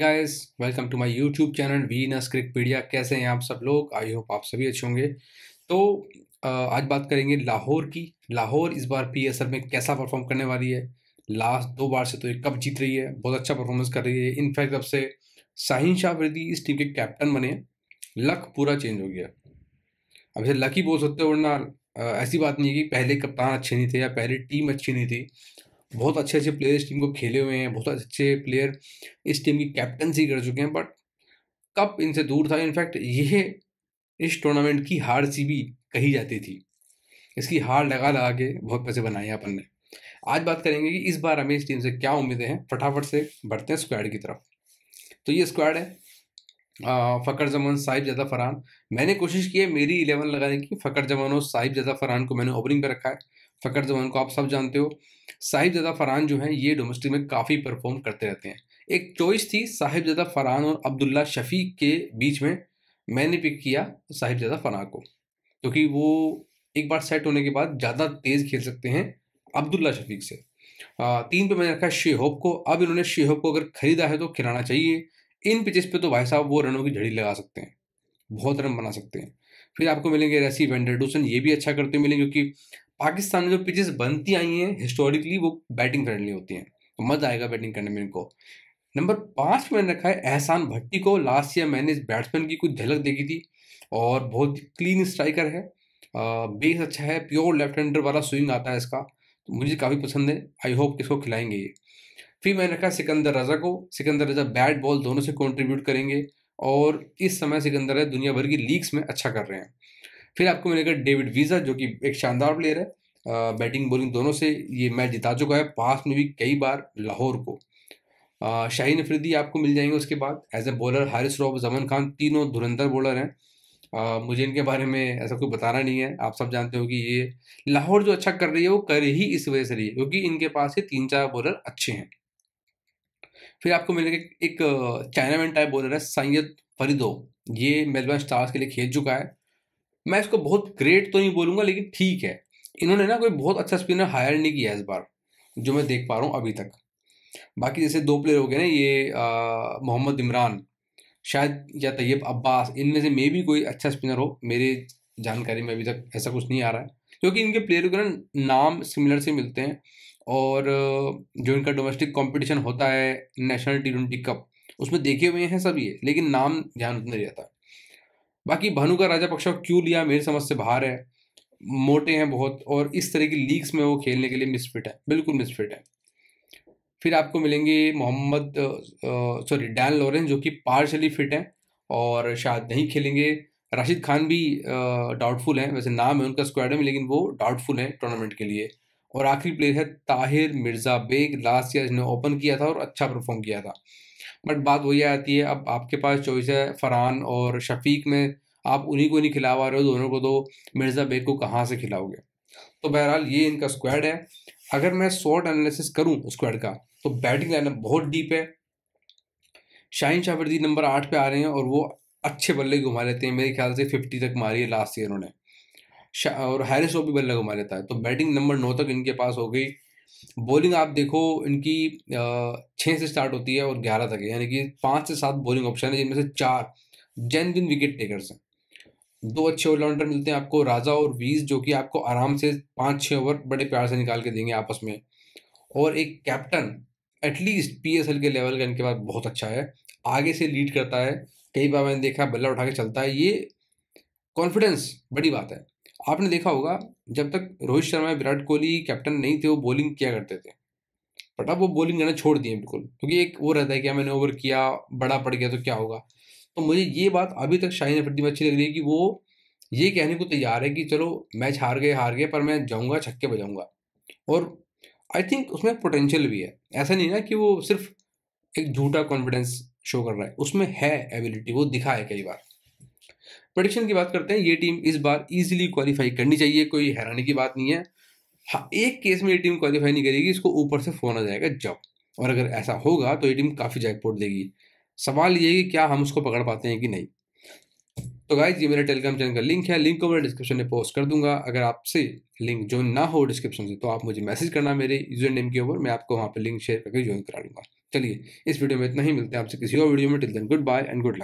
guys welcome to my YouTube channel Venus Cricpedia कैसे हैं आप सब लोग आई होप आप सभी अच्छे होंगे तो आज बात करेंगे लाहौर की लाहौर इस बार पीएसएल में कैसा परफॉर्म करने वाली है लास्ट दो बार से तो ये कप जीत रही है बहुत अच्छा परफॉर्मेंस कर रही है इनफैक्ट अब से शाहिन शाह वर्दी इस टीम के कैप्टन बने लक पूरा चेंज हो गया अब इसे लक ही बोल सकते हो वरना ऐसी बात नहीं है कि पहले कप्तान अच्छे नहीं थे या पहले टीम अच्छी नहीं थी बहुत अच्छे अच्छे प्लेयर इस टीम को खेले हुए हैं बहुत अच्छे प्लेयर इस टीम की कैप्टनसी कर चुके हैं बट कप इनसे दूर था इनफैक्ट यह इस टूर्नामेंट की हार सी भी कही जाती थी इसकी हार लगा लगा के बहुत पैसे बनाए अपन ने आज बात करेंगे कि इस बार हमें इस टीम से क्या उम्मीदें हैं फटाफट से बढ़ते हैं स्क्वाड की तरफ तो ये स्क्वाड है फ़कर जमान साहिब जदा फरहान मैंने कोशिश की है मेरी इलेवन लगाने की फ़कर जमान और साहिब जदा फरहान को मैंने ओपनिंग पर रखा है फ़कर जमान को आप सब जानते हो साहिबजादा फरहान जो है ये डोमेस्टिक में काफ़ी परफॉर्म करते रहते हैं एक चॉइस थी साहिबजादा फरहान और अब्दुल्ला शफीक के बीच में मैंने पिक किया साहिबजादा फरहान को क्योंकि वो एक बार सेट होने के बाद ज़्यादा तेज़ खेल सकते हैं अब्दुल्ला शफीक से तीन पे मैंने रखा शेहोब को अब इन्होंने शेहोब को अगर खरीदा है तो खिलाना चाहिए इन पिचेस पे तो भाई साहब वो रनों की झड़ी लगा सकते हैं बहुत रन बना सकते हैं फिर आपको मिलेंगे रेसी वेंडरडूसन ये भी अच्छा करते मिलेंगे क्योंकि पाकिस्तान में जो पिचेस बनती आई हैं हिस्टोरिकली वो बैटिंग फ्रेंडली होती हैं तो मज़ा आएगा बैटिंग करने में इनको नंबर पाँच मैंने रखा है एहसान भट्टी को लास्ट ईयर मैंने इस बैट्समैन की कुछ झलक देखी थी और बहुत क्लीन स्ट्राइकर है बेस अच्छा है प्योर लेफ्ट हैंडर वाला स्विंग आता है इसका तो मुझे काफ़ी पसंद है आई होप इसको खिलाएंगे ये फिर मैंने रखा सिकंदर रजा को सिकंदर रजा बैट बॉल दोनों से कंट्रीब्यूट करेंगे और इस समय सिकंदर रजा दुनिया भर की लीग्स में अच्छा कर रहे हैं फिर आपको मिलेगा डेविड वीज़ा जो कि एक शानदार प्लेयर है बैटिंग बॉलिंग दोनों से ये मैच जिता चुका है पास में भी कई बार लाहौर को शाहीन अफरीदी आपको मिल जाएंगे उसके बाद as a bowler Haris Rauf Zaman Khan तीनों धुरंधर बॉलर हैं आ, मुझे इनके बारे में ऐसा कोई बताना नहीं है आप सब जानते हो कि ये लाहौर जो अच्छा कर रही है वो कर ही इस वजह से रही है क्योंकि इनके पास ये तीन चार बॉलर अच्छे हैं फिर आपको मिलेगा एक चाइनामैन टाइप बॉलर है सैयद फरीदो ये मेलबर्न स्टार्स के लिए खेल चुका है मैं इसको बहुत ग्रेट तो नहीं बोलूँगा लेकिन ठीक है इन्होंने ना कोई बहुत अच्छा स्पिनर हायर नहीं किया इस बार जो मैं देख पा रहा हूँ अभी तक बाकी जैसे दो प्लेयर हो गए ना ये मोहम्मद इमरान शायद या तैयब अब्बास इनमें से मे भी कोई अच्छा स्पिनर हो मेरे जानकारी में अभी तक ऐसा कुछ नहीं आ रहा है क्योंकि इनके प्लेयर के ना नाम सिमिलर से मिलते हैं और जो इनका डोमेस्टिक कंपटीशन होता है नेशनल टी ट्वेंटी कप उसमें देखे हुए हैं सब ये लेकिन नाम ध्यान उतना रहता बाकी भानु का राजा पक्षा क्यों लिया मेरी समझ से बाहर है मोटे हैं बहुत और इस तरह की लीग्स में वो खेलने के लिए मिसफिट है बिल्कुल मिसफिट है फिर आपको मिलेंगे मोहम्मद सॉरी डैन लॉरेंस जो कि पार्शली फिट हैं और शायद नहीं खेलेंगे राशिद खान भी डाउटफुल हैं वैसे नाम है उनका स्क्वाड में लेकिन वो डाउटफुल हैं टूर्नामेंट के लिए और आखिरी प्लेयर है ताहिर मिर्ज़ा बेग लास्ट ईयर इसने ओपन किया था और अच्छा परफॉर्म किया था बट बात वही आती है अब आपके पास चॉइस है फरहान और शफीक में आप उन्हीं को नहीं खिला पा रहे हो दोनों को तो मिर्ज़ा बेग को कहाँ से खिलाओगे तो बहरहाल ये इनका स्क्वाड है अगर मैं शॉर्ट एनालिसिस करूँ स्क्वाड का तो बैटिंग लाइनअप बहुत डीप है शाहिन शाहवर्दी नंबर आठ पे आ रहे हैं और वो अच्छे बल्ले घुमा लेते हैं मेरे ख्याल से फिफ्टी तक मारी है लास्ट ईयर उन्होंने और हैरिस ओपी भी घुमा लेता है तो बैटिंग नंबर नौ तक इनके पास हो गई बॉलिंग आप देखो इनकी छः से स्टार्ट होती है और ग्यारह तक है यानी कि पाँच से सात बॉलिंग ऑप्शन है जिनमें से चार जैन जैनबिन विकेट टेकर्स हैं दो अच्छे ऑलराउंडर मिलते हैं आपको राजा और वीज जो कि आपको आराम से पाँच छः ओवर बड़े प्यार से निकाल के देंगे आपस में और एक captain at least P K level का इनके पास बहुत अच्छा है आगे से लीड करता है कई बार मैंने देखा बल्ला उठा के चलता है ये कॉन्फिडेंस बड़ी बात है आपने देखा होगा जब तक रोहित शर्मा विराट कोहली कैप्टन नहीं थे वो बॉलिंग किया करते थे बट अब वो बॉलिंग करना छोड़ दिए बिल्कुल क्योंकि एक वो रहता है कि मैंने ओवर किया बड़ा पड़ गया तो क्या होगा तो मुझे ये बात अभी तक शाहीन अफरीदी में अच्छी लग रही है कि वो ये कहने को तैयार है कि चलो मैच हार गए हार गए पर मैं जाऊँगा छक्के बजाऊँगा और आई थिंक उसमें पोटेंशियल भी है ऐसा नहीं ना कि वो सिर्फ एक झूठा कॉन्फिडेंस शो कर रहा है उसमें है एबिलिटी वो दिखा है कई बार प्रडिक्शन की बात करते हैं ये टीम इस बार ईजिली क्वालिफाई करनी चाहिए कोई हैरानी की बात नहीं है हाँ एक केस में ये टीम क्वालिफाई नहीं करेगी इसको ऊपर से फोन आ जाएगा जब और अगर ऐसा होगा तो ये टीम काफ़ी जैकपॉट देगी सवाल ये है कि क्या हम उसको पकड़ पाते हैं कि नहीं तो गाइज ये मेरा टेलीग्राम चैनल का लिंक है लिंक को मैं डिस्क्रिप्शन में पोस्ट कर दूंगा अगर आपसे लिंक ज्वाइन ना हो डिस्क्रिप्शन से तो आप मुझे मैसेज करना मेरे यूजर नेम के ऊपर मैं आपको वहाँ पर लिंक शेयर करके ज्वाइन करा लूँगा चलिए इस वीडियो में इतना ही मिलते हैं आपसे किसी और वीडियो में till then goodbye and good luck